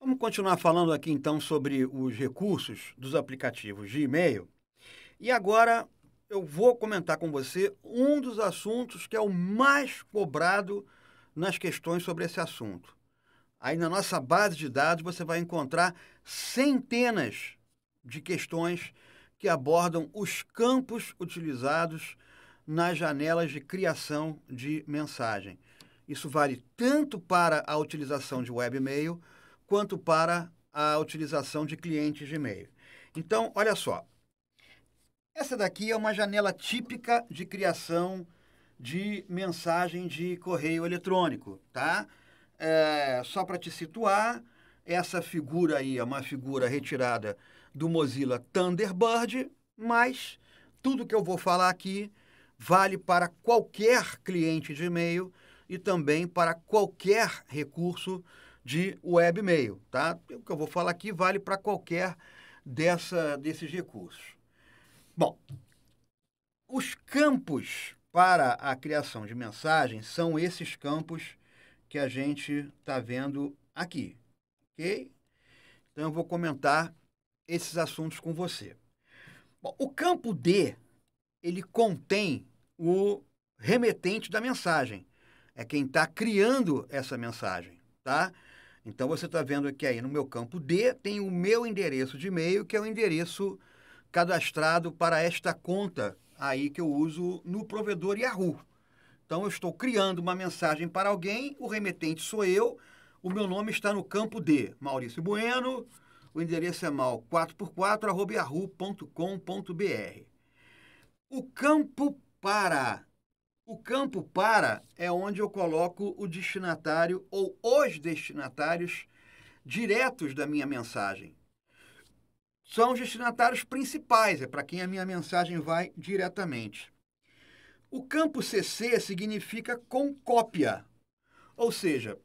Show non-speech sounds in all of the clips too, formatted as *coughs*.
Vamos continuar falando aqui então sobre os recursos dos aplicativos de e-mail. E agora eu vou comentar com você um dos assuntos que é o mais cobrado nas questões sobre esse assunto. Aí na nossa base de dados você vai encontrar centenas de questões que abordam os campos utilizados nas janelas de criação de mensagem. Isso vale tanto para a utilização de webmail quanto para a utilização de clientes de e-mail. Então, olha só. Essa daqui é uma janela típica de criação de mensagem de correio eletrônico, tá? É, só para te situar, essa figura aí é uma figura retirada do Mozilla Thunderbird, mas tudo que eu vou falar aqui vale para qualquer cliente de e-mail e também para qualquer recurso de webmail, tá? O que eu vou falar aqui vale para qualquer dessa desses recursos. Bom, os campos para a criação de mensagens são esses campos que a gente está vendo aqui, ok? Então eu vou comentar esses assuntos com você. Bom, o campo D, ele contém o remetente da mensagem. É quem está criando essa mensagem, tá? Então você está vendo que aí no meu campo D tem o meu endereço de e-mail, que é o endereço cadastrado para esta conta aí que eu uso no provedor Yahoo. Então eu estou criando uma mensagem para alguém, o remetente sou eu, o meu nome está no campo D, Maurício Bueno, o endereço é mal4x4@yahoo.com.br. O campo para o campo para é onde eu coloco o destinatário ou os destinatários diretos da minha mensagem. São os destinatários principais, é para quem a minha mensagem vai diretamente. O campo CC significa com cópia, ou seja,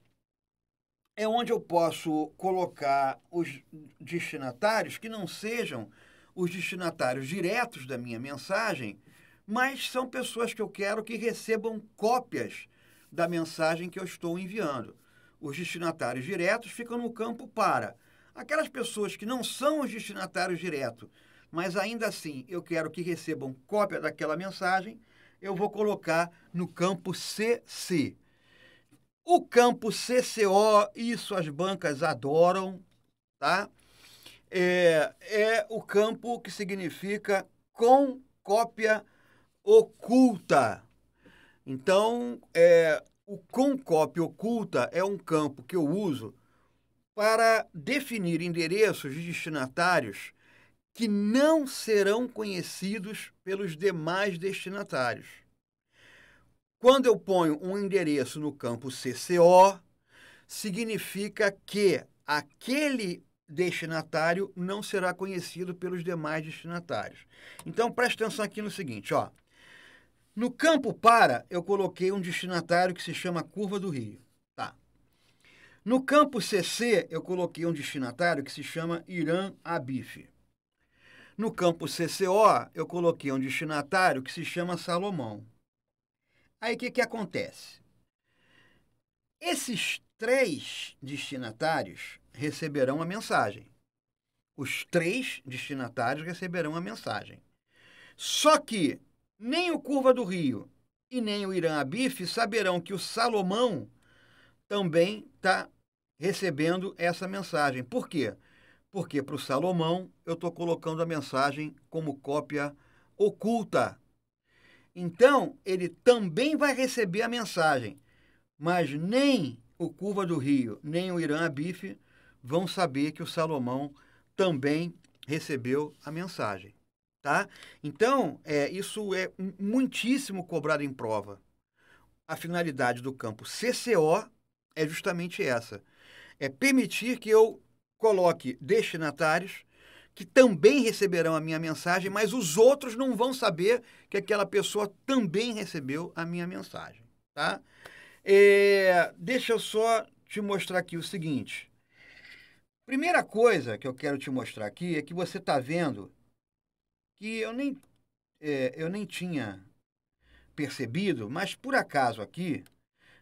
é onde eu posso colocar os destinatários que não sejam os destinatários diretos da minha mensagem, mas são pessoas que eu quero que recebam cópias da mensagem que eu estou enviando. Os destinatários diretos ficam no campo para. Aquelas pessoas que não são os destinatários diretos, mas ainda assim eu quero que recebam cópia daquela mensagem, eu vou colocar no campo CC. O campo CCO, isso as bancas adoram, tá? É, é o campo que significa com cópia oculta. Então, é, o com cópia oculta é um campo que eu uso para definir endereços de destinatários que não serão conhecidos pelos demais destinatários. Quando eu ponho um endereço no campo CCO, significa que aquele destinatário não será conhecido pelos demais destinatários. Então, preste atenção aqui no seguinte, ó. No campo para, eu coloquei um destinatário que se chama Curva do Rio. Tá. No campo CC, eu coloquei um destinatário que se chama Irã Abif. No campo CCO, eu coloquei um destinatário que se chama Salomão. Aí o que, que acontece? Esses três destinatários receberão a mensagem. Os três destinatários receberão a mensagem. Só que nem o Curva do Rio e nem o Irã Abif saberão que o Salomão também está recebendo essa mensagem. Por quê? Porque para o Salomão eu estou colocando a mensagem como cópia oculta então, ele também vai receber a mensagem, mas nem o Curva do Rio, nem o Irã Abife vão saber que o Salomão também recebeu a mensagem, tá? Então, é, isso é muitíssimo cobrado em prova. A finalidade do campo CCO é justamente essa, é permitir que eu coloque destinatários que também receberão a minha mensagem, mas os outros não vão saber que aquela pessoa também recebeu a minha mensagem. Tá? É, deixa eu só te mostrar aqui o seguinte. Primeira coisa que eu quero te mostrar aqui é que você está vendo que eu nem, é, eu nem tinha percebido, mas por acaso aqui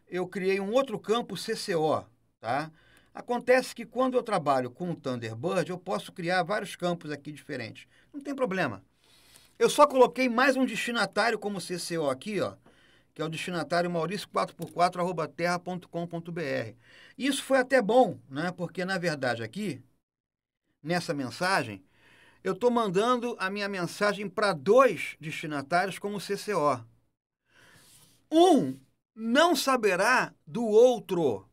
eu criei um outro campo CCO, tá? Acontece que quando eu trabalho com o Thunderbird, eu posso criar vários campos aqui diferentes. Não tem problema. Eu só coloquei mais um destinatário como CCO aqui, ó, que é o destinatário maurício4x4@terra.com.br. Isso foi até bom, né? Porque na verdade aqui nessa mensagem eu estou mandando a minha mensagem para dois destinatários como CCO. Um não saberá do outro.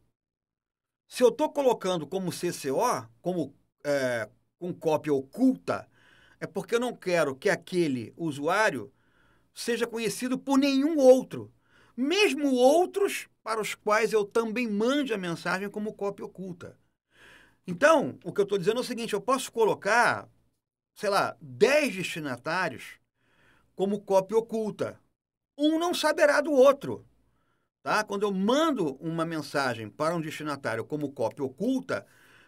Se eu estou colocando como CCO, como é, com cópia oculta, é porque eu não quero que aquele usuário seja conhecido por nenhum outro, mesmo outros para os quais eu também mande a mensagem como cópia oculta. Então, o que eu estou dizendo é o seguinte: eu posso colocar, sei lá, 10 destinatários como cópia oculta. Um não saberá do outro tá? Quando eu mando uma mensagem para um destinatário como cópia oculta,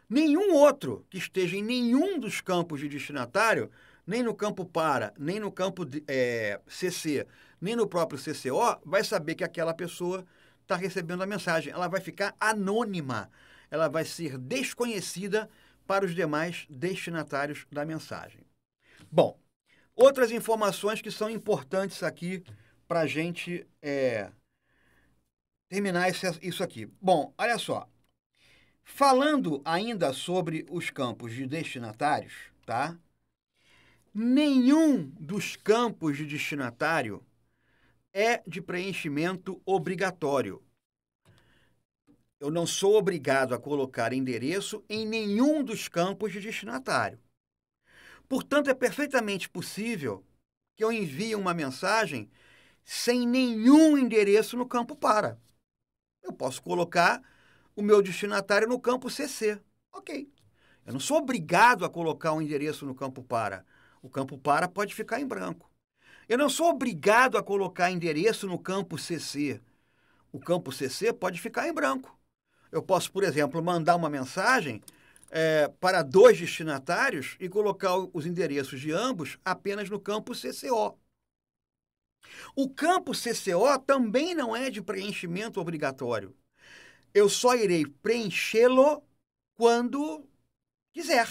nenhum outro que esteja em nenhum dos campos de destinatário, nem no campo para, nem no campo de, é, CC, nem no próprio CCO, vai saber que aquela pessoa está recebendo a mensagem. Ela vai ficar anônima, ela vai ser desconhecida para os demais destinatários da mensagem. Bom, outras informações que são importantes aqui para a gente é, terminar esse, isso aqui. Bom, olha só. Falando ainda sobre os campos de destinatários, tá? Nenhum dos campos de destinatário é de preenchimento obrigatório. Eu não sou obrigado a colocar endereço em nenhum dos campos de destinatário. Portanto, é perfeitamente possível que eu envie uma mensagem sem nenhum endereço no campo para. Eu posso colocar o meu destinatário no campo CC. Ok. Eu não sou obrigado a colocar um endereço no campo para. O campo para pode ficar em branco. Eu não sou obrigado a colocar endereço no campo CC. O campo CC pode ficar em branco. Eu posso, por exemplo, mandar uma mensagem é, para dois destinatários e colocar os endereços de ambos apenas no campo CCO. O campo CCO também não é de preenchimento obrigatório. Eu só irei preenchê-lo quando quiser.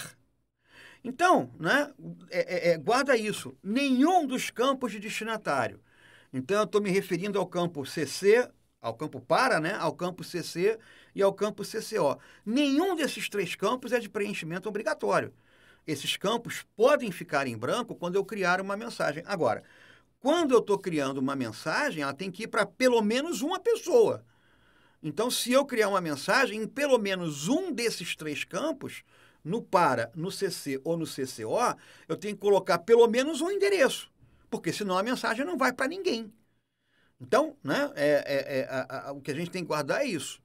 Então, né, é, é, é guarda isso. Nenhum dos campos de destinatário. Então, eu estou me referindo ao campo CC, ao campo para, né, ao campo CC e ao campo CCO. Nenhum desses três campos é de preenchimento obrigatório. Esses campos podem ficar em branco quando eu criar uma mensagem. Agora, quando eu estou criando uma mensagem, ela tem que ir para pelo menos uma pessoa. Então, se eu criar uma mensagem em pelo menos um desses três campos, no para, no CC ou no CCO, eu tenho que colocar pelo menos um endereço, porque senão a mensagem não vai para ninguém. Então, né, é, é, é, a, a, o que a gente tem que guardar é isso.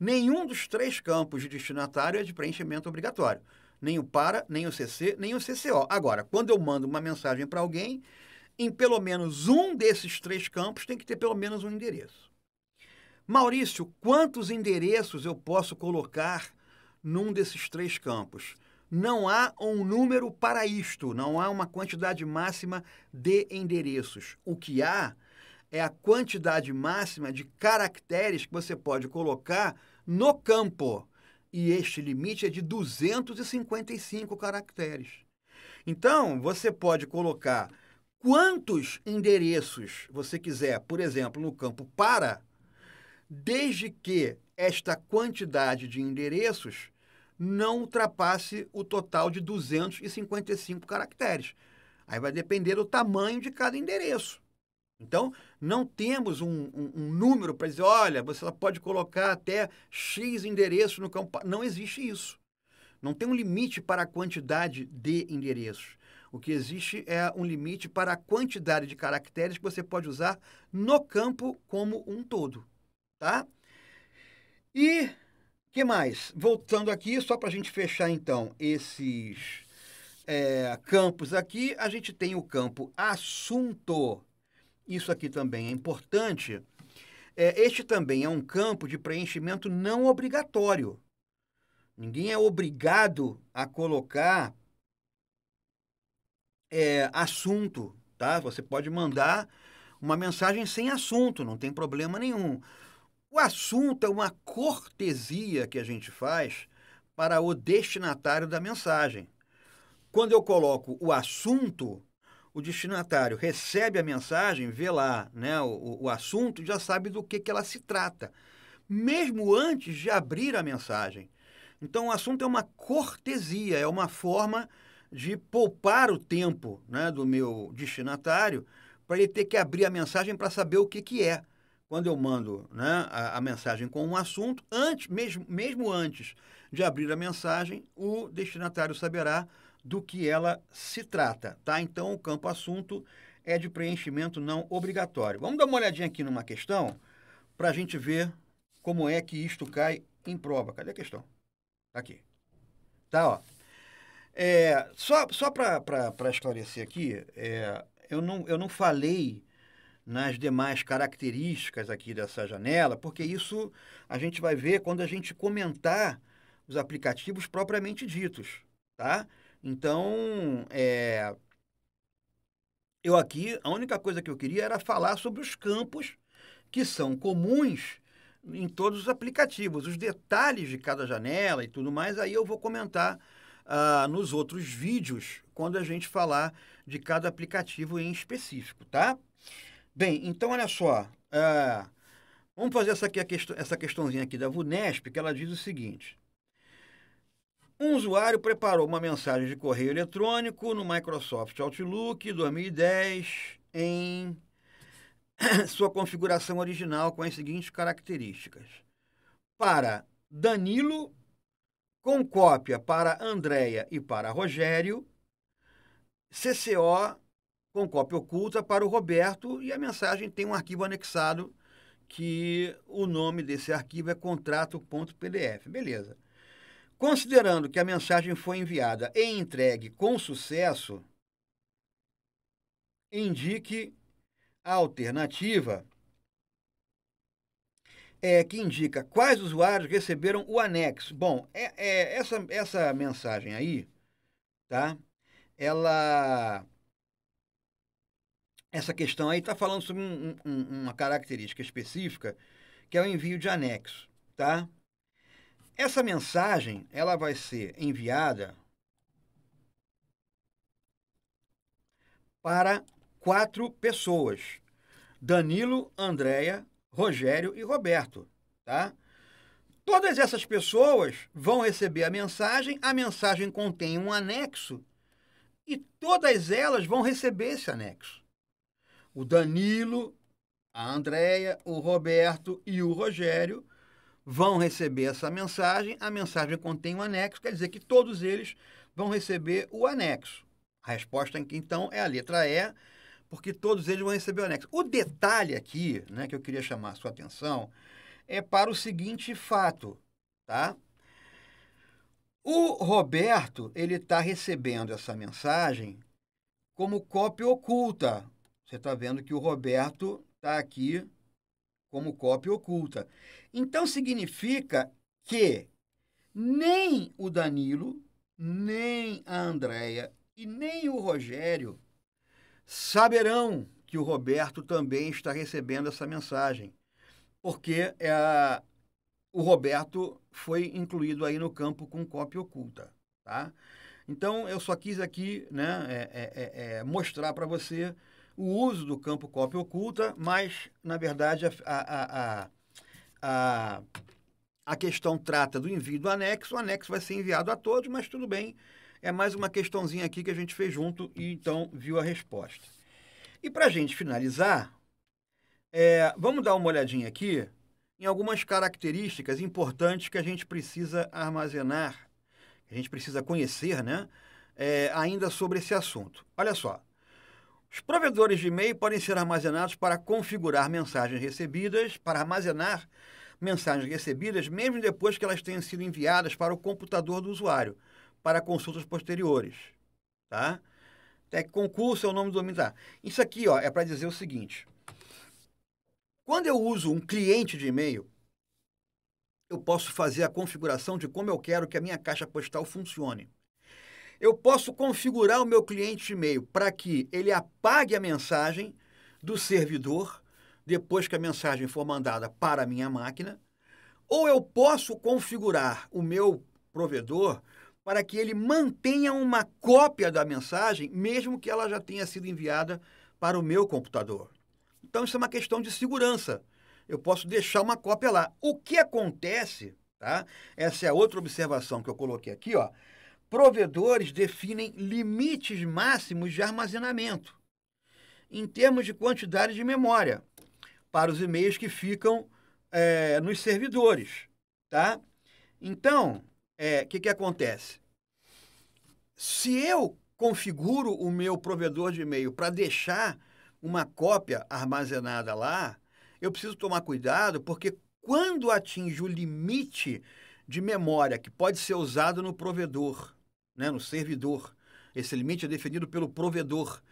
Nenhum dos três campos de destinatário é de preenchimento obrigatório. Nem o para, nem o CC, nem o CCO. Agora, quando eu mando uma mensagem para alguém, em pelo menos um desses três campos tem que ter pelo menos um endereço. Maurício, quantos endereços eu posso colocar num desses três campos? Não há um número para isto, não há uma quantidade máxima de endereços. O que há é a quantidade máxima de caracteres que você pode colocar no campo. E este limite é de 255 caracteres. Então, você pode colocar quantos endereços você quiser, por exemplo, no campo para, desde que esta quantidade de endereços não ultrapasse o total de 255 caracteres. Aí vai depender do tamanho de cada endereço. Então, não temos um, um, um número para dizer, olha, você pode colocar até X endereços no campo. Não existe isso. Não tem um limite para a quantidade de endereços. O que existe é um limite para a quantidade de caracteres que você pode usar no campo como um todo, tá? E que mais? Voltando aqui, só para a gente fechar então esses é, campos aqui, a gente tem o campo assunto. Isso aqui também é importante. É, este também é um campo de preenchimento não obrigatório. Ninguém é obrigado a colocar é, assunto, tá? Você pode mandar uma mensagem sem assunto, não tem problema nenhum. O assunto é uma cortesia que a gente faz para o destinatário da mensagem. Quando eu coloco o assunto, o destinatário recebe a mensagem, vê lá né, o, o assunto, já sabe do que, que ela se trata, mesmo antes de abrir a mensagem. Então, o assunto é uma cortesia, é uma forma de poupar o tempo né, do meu destinatário para ele ter que abrir a mensagem para saber o que, que é. Quando eu mando né, a, a, mensagem com um assunto, antes, mesmo, mesmo antes de abrir a mensagem, o destinatário saberá do que ela se trata. Tá? Então, o campo assunto é de preenchimento não obrigatório. Vamos dar uma olhadinha aqui numa questão para a gente ver como é que isto cai em prova. Cadê a questão? Tá aqui. Tá, ó. É, só só para esclarecer aqui, é, eu, não, eu não falei nas demais características aqui dessa janela, porque isso a gente vai ver quando a gente comentar os aplicativos propriamente ditos, tá? Então, é, eu aqui, a única coisa que eu queria era falar sobre os campos que são comuns em todos os aplicativos, os detalhes de cada janela e tudo mais, aí eu vou comentar nos outros vídeos quando a gente falar de cada aplicativo em específico, tá? Bem, então olha só. É, vamos fazer essa, aqui, questão, essa questãozinha aqui da VUNESP, que ela diz o seguinte. Um usuário preparou uma mensagem de correio eletrônico no Microsoft Outlook 2010 em *coughs* sua configuração original com as seguintes características. Para Danilo com cópia para Andréia e para Rogério, CCO com cópia oculta para o Roberto e a mensagem tem um arquivo anexado que o nome desse arquivo é contrato.pdf. Beleza. Considerando que a mensagem foi enviada e entregue com sucesso, indique a alternativa é, que indica quais usuários receberam o anexo. Bom, é, é, essa, essa mensagem aí, tá? Ela. Essa questão aí está falando sobre um, um, uma característica específica, que é o envio de anexo, tá? Essa mensagem, ela vai ser enviada para quatro pessoas. Danilo, Andréia, Rogério e Roberto, tá? Todas essas pessoas vão receber a mensagem, a mensagem contém um anexo e todas elas vão receber esse anexo. O Danilo, a Andréia, o Roberto e o Rogério vão receber essa mensagem, a mensagem contém um anexo, quer dizer que todos eles vão receber o anexo. A resposta, então, é a letra E, porque todos eles vão receber o anexo. O detalhe aqui, né, que eu queria chamar a sua atenção, é para o seguinte fato, tá? O Roberto, ele está recebendo essa mensagem como cópia oculta. Você está vendo que o Roberto está aqui como cópia oculta. Então, significa que nem o Danilo, nem a Andréia e nem o Rogério saberão que o Roberto também está recebendo essa mensagem, porque é, o Roberto foi incluído aí no campo com cópia oculta, tá? Então, eu só quis aqui né, é, é, é, é mostrar para você o uso do campo cópia oculta, mas, na verdade, a, a, a, a a questão trata do envio do anexo, o anexo vai ser enviado a todos, mas tudo bem, é mais uma questãozinha aqui que a gente fez junto e então viu a resposta. E para a gente finalizar, é, vamos dar uma olhadinha aqui em algumas características importantes que a gente precisa armazenar, que a gente precisa conhecer, né? É, ainda sobre esse assunto. Olha só. Os provedores de e-mail podem ser armazenados para configurar mensagens recebidas, para armazenar mensagens recebidas mesmo depois que elas tenham sido enviadas para o computador do usuário, para consultas posteriores. Tá? Tec concurso é o nome do domínio. Tá? Isso aqui ó, é para dizer o seguinte. Quando eu uso um cliente de e-mail, eu posso fazer a configuração de como eu quero que a minha caixa postal funcione. Eu posso configurar o meu cliente de e-mail para que ele apague a mensagem do servidor depois que a mensagem for mandada para a minha máquina, ou eu posso configurar o meu provedor para que ele mantenha uma cópia da mensagem, mesmo que ela já tenha sido enviada para o meu computador. Então, isso é uma questão de segurança. Eu posso deixar uma cópia lá. O que acontece, tá? Essa é outra observação que eu coloquei aqui, ó. Provedores definem limites máximos de armazenamento em termos de quantidade de memória para os e-mails que ficam é, nos servidores, tá? Então, o é, que, que acontece? Se eu configuro o meu provedor de e-mail para deixar uma cópia armazenada lá, eu preciso tomar cuidado porque quando atinge o limite de memória que pode ser usado no provedor, né, no servidor, esse limite é definido pelo provedor.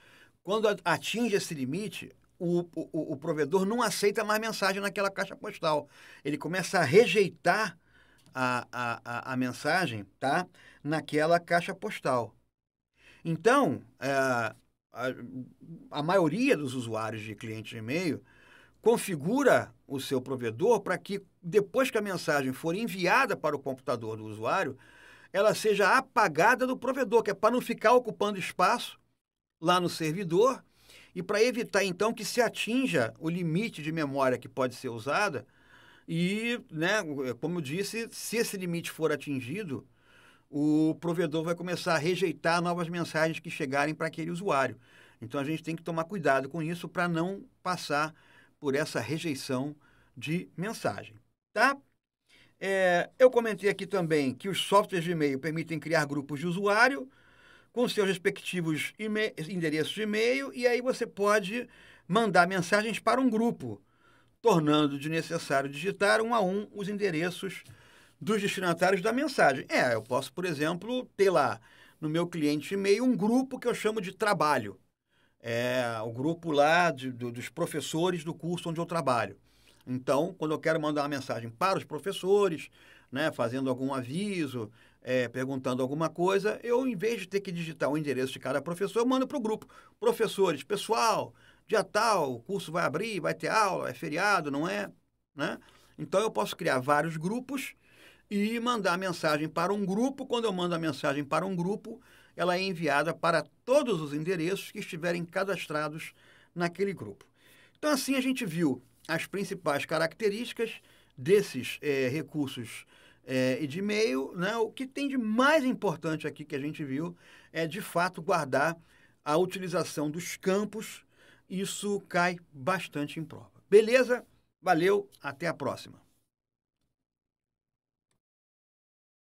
Quando atinge esse limite, o, o, o provedor não aceita mais mensagem naquela caixa postal. Ele começa a rejeitar a, a, a, mensagem tá naquela caixa postal. Então, é, a, a, maioria dos usuários de clientes de e-mail configura o seu provedor para que, depois que a mensagem for enviada para o computador do usuário, ela seja apagada do provedor, que é para não ficar ocupando espaço lá no servidor e para evitar, então, que se atinja o limite de memória que pode ser usada, e, né, é, como eu disse, se esse limite for atingido, o provedor vai começar a rejeitar novas mensagens que chegarem para aquele usuário. Então a gente tem que tomar cuidado com isso para não passar por essa rejeição de mensagem, tá? É, eu comentei aqui também que os softwares de e-mail permitem criar grupos de usuário com seus respectivos endereços de e-mail e aí você pode mandar mensagens para um grupo, tornando de necessário digitar um a um os endereços dos destinatários da mensagem. É, eu posso, por exemplo, ter lá no meu cliente e-mail um grupo que eu chamo de trabalho. É o grupo lá de, do, dos professores do curso onde eu trabalho. Então, quando eu quero mandar uma mensagem para os professores, né, fazendo algum aviso, é, perguntando alguma coisa, eu, em vez de ter que digitar o endereço de cada professor, eu mando para o grupo. Professores, pessoal, dia tal, o curso vai abrir, vai ter aula, é feriado, não é? Né? Então, eu posso criar vários grupos e mandar mensagem para um grupo. Quando eu mando a mensagem para um grupo, ela é enviada para todos os endereços que estiverem cadastrados naquele grupo. Então, assim, a gente viu as principais características desses é, recursos é, e de e-mail, né? o que tem de mais importante aqui que a gente viu é, de fato, guardar a utilização dos campos. Isso cai bastante em prova. Beleza? Valeu, até a próxima.